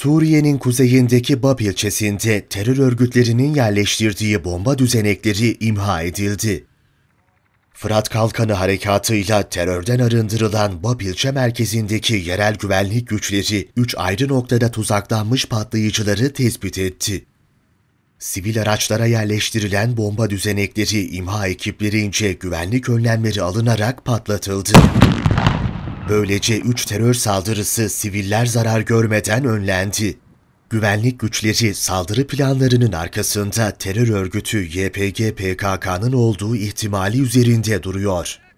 Suriye'nin kuzeyindeki Bab ilçesinde terör örgütlerinin yerleştirdiği bomba düzenekleri imha edildi. Fırat Kalkanı harekatıyla terörden arındırılan Bab ilçe merkezindeki yerel güvenlik güçleri 3 ayrı noktada tuzaklanmış patlayıcıları tespit etti. Sivil araçlara yerleştirilen bomba düzenekleri imha ekiplerince güvenlik önlemleri alınarak patlatıldı. Böylece 3 terör saldırısı siviller zarar görmeden önlendi. Güvenlik güçleri saldırı planlarının arkasında terör örgütü YPG-PKK'nın olduğu ihtimali üzerinde duruyor.